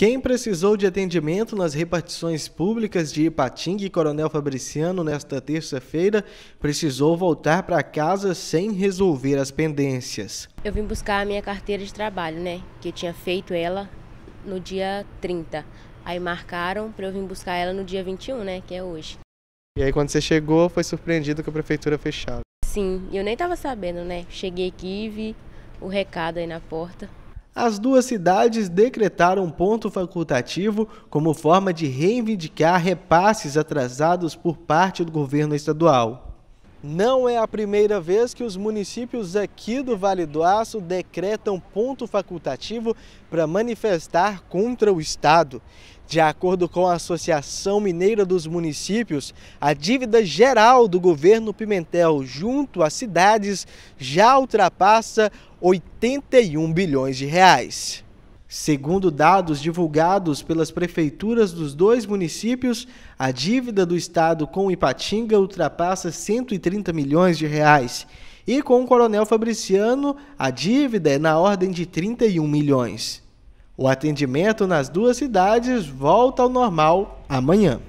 Quem precisou de atendimento nas repartições públicas de Ipatinga e Coronel Fabriciano nesta terça-feira precisou voltar para casa sem resolver as pendências. Eu vim buscar a minha carteira de trabalho, né? Que eu tinha feito ela no dia 30. Aí marcaram para eu vir buscar ela no dia 21, né? Que é hoje. E aí quando você chegou, foi surpreendido que a prefeitura fechava. Sim, eu nem estava sabendo, né? Cheguei aqui e vi o recado aí na porta as duas cidades decretaram ponto facultativo como forma de reivindicar repasses atrasados por parte do governo estadual. Não é a primeira vez que os municípios aqui do Vale do Aço decretam ponto facultativo para manifestar contra o Estado. De acordo com a Associação Mineira dos Municípios, a dívida geral do governo Pimentel junto às cidades já ultrapassa 81 bilhões de reais. Segundo dados divulgados pelas prefeituras dos dois municípios, a dívida do estado com Ipatinga ultrapassa 130 milhões de reais. E com o Coronel Fabriciano, a dívida é na ordem de 31 milhões. O atendimento nas duas cidades volta ao normal amanhã.